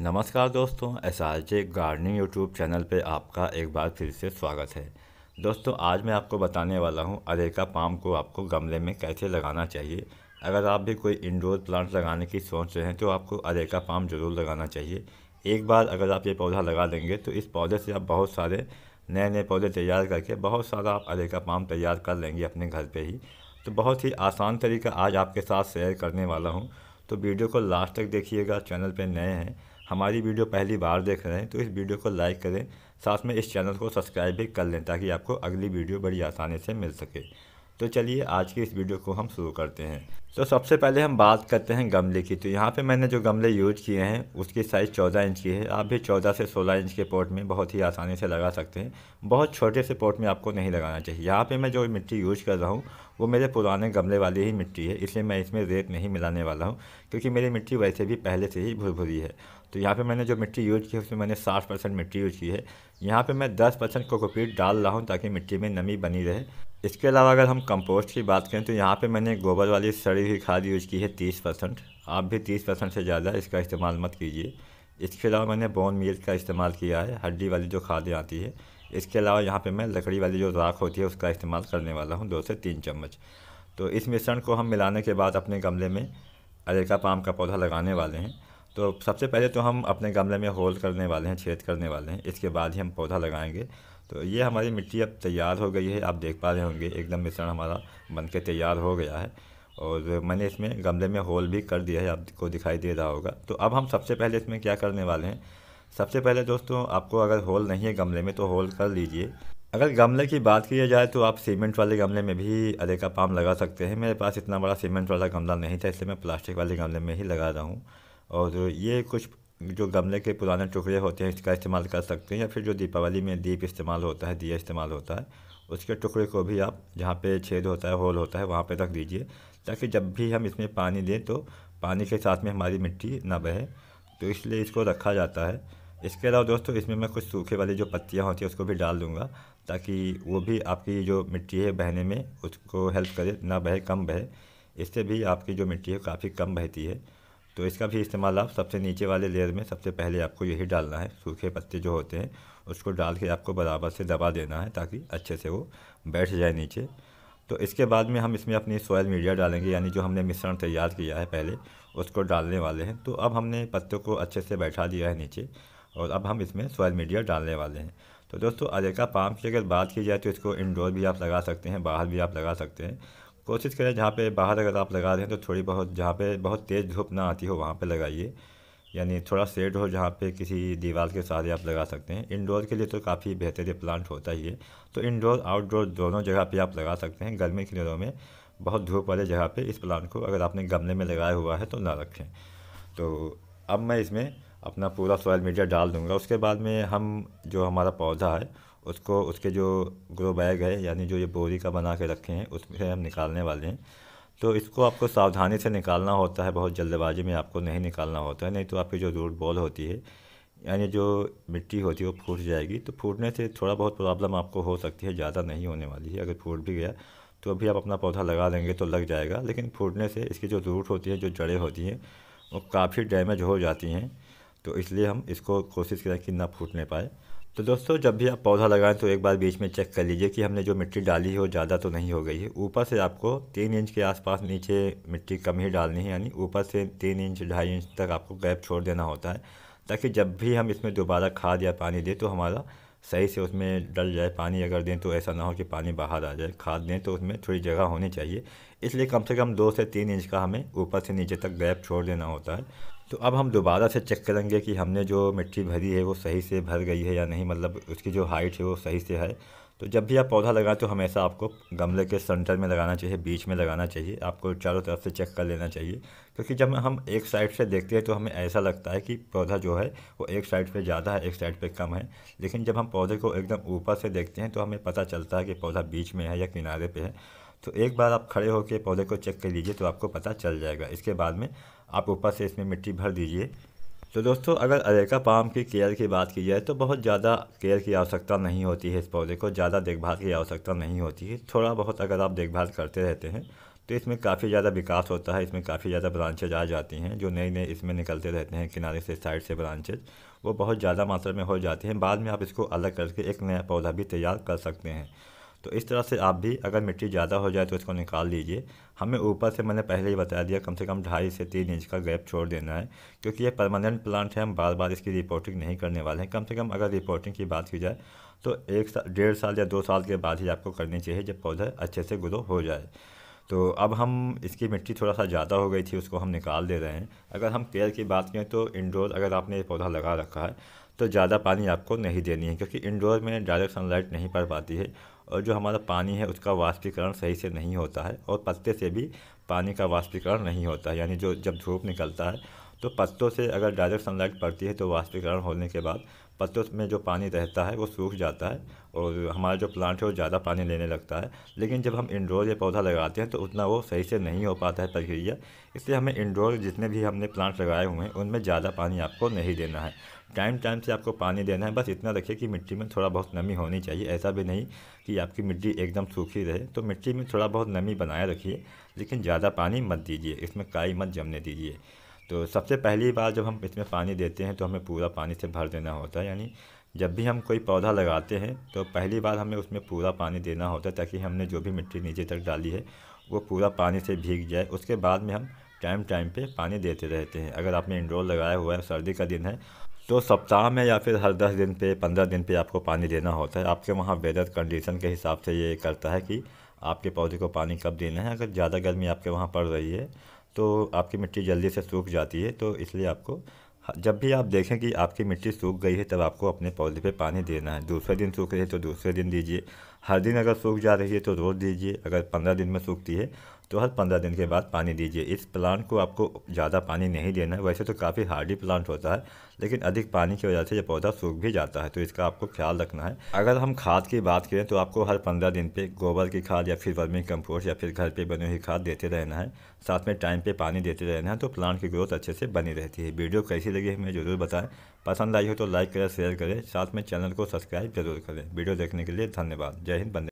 नमस्कार दोस्तों S R J gardening YouTube channel पे आपका एक बार फिर से स्वागत है दोस्तों आज मैं आपको बताने वाला हूँ अरेका पाम को आपको गमले में कैसे लगाना चाहिए अगर आप भी कोई इंडोर प्लांट लगाने की सोच रहे हैं तो आपको अरेका पाम ज़रूर लगाना चाहिए एक बार अगर आप ये पौधा लगा देंगे तो इस पौधे से आप बहुत सारे नए नए पौधे तैयार करके बहुत सारा आप अरेका पाम तैयार कर लेंगे अपने घर पर ही तो बहुत ही आसान तरीका आज आपके साथ शेयर करने वाला हूँ तो वीडियो को लास्ट तक देखिएगा चैनल पर नए हैं हमारी वीडियो पहली बार देख रहे हैं तो इस वीडियो को लाइक करें साथ में इस चैनल को सब्सक्राइब भी कर लें ताकि आपको अगली वीडियो बड़ी आसानी से मिल सके तो चलिए आज की इस वीडियो को हम शुरू करते हैं तो सबसे पहले हम बात करते हैं गमले की तो यहाँ पे मैंने जो गमले यूज किए हैं उसकी साइज़ चौदह इंच की है आप भी चौदह से सोलह इंच के पॉट में बहुत ही आसानी से लगा सकते हैं बहुत छोटे से पॉट में आपको नहीं लगाना चाहिए यहाँ पर मैं जो मिट्टी यूज कर रहा हूँ वो मेरे पुराने गमले वाली ही मिट्टी है इसलिए मैं इसमें रेत नहीं मिलाने वाला हूँ क्योंकि मेरी मिट्टी वैसे भी पहले से ही भुरभुरी है तो यहाँ पे मैंने जो मिट्टी यूज की है उसमें मैंने 60 परसेंट मिट्टी यूज की है यहाँ पे मैं 10 परसेंट कोकोपीट डाल रहा हूँ ताकि मिट्टी में नमी बनी रहे इसके अलावा अगर हम कंपोस्ट की बात करें तो यहाँ पे मैंने गोबर वाली सड़ी हुई खाद यूज़ की है तीस परसेंट आप भी तीस परसेंट से ज़्यादा इसका इस्तेमाल मत कीजिए इसके अलावा मैंने बोन मील का इस्तेमाल किया है हड्डी वाली जो खादें आती है इसके अलावा यहाँ पे मैं लकड़ी वाली जो राख होती है उसका इस्तेमाल करने वाला हूँ दो से तीन चम्मच तो इस मिश्रण को हम मिलाने के बाद अपने गमले में अरेका पाम का पौधा लगाने वाले हैं तो सबसे पहले तो हम अपने गमले में होल करने वाले हैं छेद करने वाले हैं इसके बाद ही हम पौधा लगाएंगे तो ये हमारी मिट्टी अब तैयार हो गई है आप देख पा रहे होंगे एकदम मिश्रण हमारा बन के तैयार हो गया है और मैंने इसमें गमले में होल भी कर दिया है आपको दिखाई दे रहा होगा तो अब हम सबसे पहले इसमें क्या करने वाले हैं सबसे पहले दोस्तों आपको अगर होल नहीं है गमले में तो होल कर लीजिए अगर गमले की बात की जाए तो आप सीमेंट वाले गमले में भी अरे का पाम लगा सकते हैं मेरे पास इतना बड़ा सीमेंट वाला गमला नहीं था इसलिए मैं प्लास्टिक वाले गमले में ही लगा रहा हूँ और ये कुछ जो गमले के पुराने टुकड़े होते हैं इसका इस्तेमाल कर सकते हैं या फिर जो दीपावली में दीप इस्तेमाल होता है दिया इस्तेमाल होता है उसके टुकड़े को भी आप जहाँ पे छेद होता है होल होता है वहाँ पे रख दीजिए ताकि जब भी हम इसमें पानी दें तो पानी के साथ में हमारी मिट्टी ना बहे तो इसलिए इसको रखा जाता है इसके अलावा दोस्तों इसमें मैं कुछ सूखे वाली जो पत्तियाँ होती हैं उसको भी डाल दूँगा ताकि वो भी आपकी जो मिट्टी है बहने में उसको हेल्प करे ना बहे कम बहे इससे भी आपकी जो मिट्टी है काफ़ी कम बहती है तो इसका भी इस्तेमाल आप सबसे नीचे वाले लेयर में सबसे पहले आपको यही डालना है सूखे पत्ते जो होते हैं उसको डाल के आपको बराबर से दबा देना है ताकि अच्छे से वो बैठ जाए नीचे तो इसके बाद में हम इसमें अपनी सोयल मीडिया डालेंगे यानी जो हमने मिश्रण तैयार किया है पहले उसको डालने वाले हैं तो अब हमने पत्तों को अच्छे से बैठा दिया है नीचे और अब हम इसमें सोयल मीडिया डालने वाले हैं तो दोस्तों अरेका पाम की अगर बात की जाए तो इसको इंडोर भी आप लगा सकते हैं बाहर भी आप लगा सकते हैं कोशिश करें जहाँ पे बाहर अगर आप लगा रहे हैं तो थोड़ी बहुत जहाँ पे बहुत तेज़ धूप ना आती हो वहाँ पे लगाइए यानी थोड़ा सेड हो जहाँ पे किसी दीवार के सहारे आप लगा सकते हैं इंडोर के लिए तो काफ़ी बेहतर प्लांट होता ही है तो इंडोर आउटडोर दोनों जगह पर आप लगा सकते हैं गर्मी के दिनों में बहुत धूप वाले जगह पर इस प्लांट को अगर आपने गमले में लगाया हुआ है तो ना रखें तो अब मैं इसमें अपना पूरा सॉयल मीडिया डाल दूँगा उसके बाद में हम जो हमारा पौधा है उसको उसके जो ग्रो बैग है यानी जो ये बोरी का बना के रखे हैं उसमें हम निकालने वाले हैं तो इसको आपको सावधानी से निकालना होता है बहुत जल्दबाजी में आपको नहीं निकालना होता है नहीं तो आपकी जो रूट बॉल होती है यानी जो मिट्टी होती है वो फूट जाएगी तो फूटने से थोड़ा बहुत प्रॉब्लम आपको हो सकती है ज़्यादा नहीं होने वाली है अगर फूट भी गया तो अभी आप अपना पौधा लगा लेंगे तो लग जाएगा लेकिन फूटने से इसकी जो रूट होती है जो जड़ें होती हैं वो काफ़ी डैमेज हो जाती हैं तो इसलिए हम इसको कोशिश करें कि ना फूटने पाए तो दोस्तों जब भी आप पौधा लगाएं तो एक बार बीच में चेक कर लीजिए कि हमने जो मिट्टी डाली है वो ज़्यादा तो नहीं हो गई है ऊपर से आपको तीन इंच के आसपास नीचे मिट्टी कम ही डालनी है यानी ऊपर से तीन इंच ढाई इंच तक आपको गैप छोड़ देना होता है ताकि जब भी हम इसमें दोबारा खाद या पानी दें तो हमारा सही से उसमें डल जाए पानी अगर दें तो ऐसा ना हो कि पानी बाहर आ जाए खाद दें तो उसमें थोड़ी जगह होनी चाहिए इसलिए कम से कम दो से तीन इंच का हमें ऊपर से नीचे तक गैप छोड़ देना होता है तो अब हम दोबारा से चेक करेंगे कि हमने जो मिट्टी भरी है वो सही से भर गई है या नहीं मतलब उसकी जो हाइट है वो सही से है तो जब भी आप पौधा लगाएं तो हमेशा आपको गमले के सेंटर में लगाना चाहिए बीच में लगाना चाहिए आपको चारों तरफ से चेक कर लेना चाहिए क्योंकि जब हम एक साइड से देखते हैं तो हमें ऐसा लगता है कि पौधा जो है वो एक साइड पे ज़्यादा है एक साइड पे कम है लेकिन जब हम पौधे को एकदम ऊपर से देखते हैं तो हमें पता चलता है कि पौधा बीच में है या किनारे पर है तो एक बार आप खड़े होकर पौधे को चेक कर लीजिए तो आपको पता चल जाएगा इसके बाद में आप ऊपर से इसमें मिट्टी भर दीजिए तो दोस्तों अगर अरेका पाम की केयर की बात की जाए तो बहुत ज़्यादा केयर की आवश्यकता नहीं होती है इस पौधे को ज़्यादा देखभाल की आवश्यकता नहीं होती है थोड़ा बहुत अगर आप देखभाल करते रहते हैं तो इसमें काफ़ी ज़्यादा विकास होता है इसमें काफ़ी ज़्यादा ब्रांचेज आ जाती हैं जो नए नए इसमें निकलते रहते हैं किनारे से साइड से ब्रांचेज वो बहुत ज़्यादा मात्रा में हो जाती हैं बाद में आप इसको अलग करके एक नया पौधा भी तैयार कर सकते हैं तो इस तरह से आप भी अगर मिट्टी ज़्यादा हो जाए तो इसको निकाल लीजिए हमें ऊपर से मैंने पहले ही बता दिया कम से कम ढाई से तीन इंच का गैप छोड़ देना है क्योंकि ये परमानेंट प्लांट है हम बार बार इसकी रिपोर्टिंग नहीं करने वाले हैं कम से कम अगर रिपोर्टिंग की बात की जाए तो एक सा, डेढ़ साल या दो साल के बाद ही आपको करनी चाहिए जब पौधा अच्छे से ग्रो हो जाए तो अब हम इसकी मिट्टी थोड़ा सा ज़्यादा हो गई थी उसको हम निकाल दे रहे हैं अगर हम केयर की बात करें तो इंडोर अगर आपने ये पौधा लगा रखा है तो ज़्यादा पानी आपको नहीं देनी है क्योंकि इंडोर में डायरेक्ट सनलाइट नहीं पड़ पाती है और जो हमारा पानी है उसका वाष्पीकरण सही से नहीं होता है और पत्ते से भी पानी का वाष्पीकरण नहीं होता है यानी जो जब धूप निकलता है तो पत्तों से अगर डायरेक्ट सनलाइट पड़ती है तो वाष्पीकरण होने के बाद पत्तों में जो पानी रहता है वो सूख जाता है और हमारा जो प्लांट है वो ज़्यादा पानी लेने लगता है लेकिन जब हम इंडोर ये पौधा लगाते हैं तो उतना वो सही से नहीं हो पाता है प्रक्रिया इसलिए हमें इंडोर जितने भी हमने प्लांट लगाए हुए हैं उनमें ज़्यादा पानी आपको नहीं देना है टाइम टाइम से आपको पानी देना है बस इतना रखिए कि मिट्टी में थोड़ा बहुत नमी होनी चाहिए ऐसा भी नहीं कि आपकी मिट्टी एकदम सूखी रहे तो मिट्टी में थोड़ा बहुत नमी बनाए रखिए लेकिन ज़्यादा पानी मत दीजिए इसमें काई मत जमने दीजिए तो सबसे पहली बार जब हम इसमें पानी देते हैं तो हमें पूरा पानी से भर देना होता है यानी जब भी हम कोई पौधा लगाते हैं तो पहली बार हमें उसमें पूरा पानी देना होता है ताकि हमने जो भी मिट्टी नीचे तक डाली है वो पूरा पानी से भीग जाए उसके बाद में हम टाइम टाइम पे पानी देते रहते हैं अगर आपने इंडोर लगाया हुआ है सर्दी का दिन है तो सप्ताह में या फिर हर दस दिन पे पंद्रह दिन पे आपको पानी देना होता है आपके वहाँ वेदर कंडीशन के हिसाब से ये करता है कि आपके पौधे को पानी कब देना है अगर ज़्यादा गर्मी आपके वहाँ पड़ रही है तो आपकी मिट्टी जल्दी से सूख जाती है तो इसलिए आपको जब भी आप देखें कि आपकी मिट्टी सूख गई है तब आपको अपने पौधे पे पानी देना है दूसरे दिन सूख रही है तो दूसरे दिन दीजिए हर दिन अगर सूख जा रही है तो रोज़ दीजिए अगर पंद्रह दिन में सूखती है तो हर पंद्रह दिन के बाद पानी दीजिए इस प्लांट को आपको ज़्यादा पानी नहीं देना है वैसे तो काफ़ी हार्डी प्लांट होता है लेकिन अधिक पानी की वजह से यह पौधा सूख भी जाता है तो इसका आपको ख्याल रखना है अगर हम खाद की बात करें तो आपको हर पंद्रह दिन पे गोबर की खाद या फिर वर्मी कंपोस्ट या फिर घर पे बनी हुई खाद देते रहना है साथ में टाइम पे पानी देते रहना है तो प्लांट की ग्रोथ अच्छे से बनी रहती है वीडियो कैसी लगी हमें ज़रूर बताएँ पसंद आई हो तो लाइक करें शेयर करें साथ में चैनल को सब्सक्राइब जरूर करें वीडियो देखने के लिए धन्यवाद जय हिंद बंद